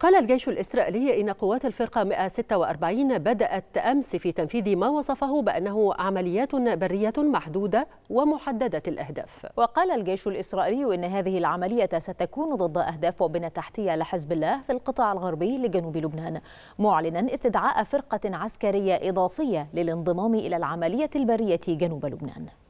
قال الجيش الإسرائيلي إن قوات الفرقة 146 بدأت أمس في تنفيذ ما وصفه بأنه عمليات برية محدودة ومحددة الأهداف وقال الجيش الإسرائيلي إن هذه العملية ستكون ضد أهداف وبنى تحتية لحزب الله في القطاع الغربي لجنوب لبنان معلنا استدعاء فرقة عسكرية إضافية للانضمام إلى العملية البرية جنوب لبنان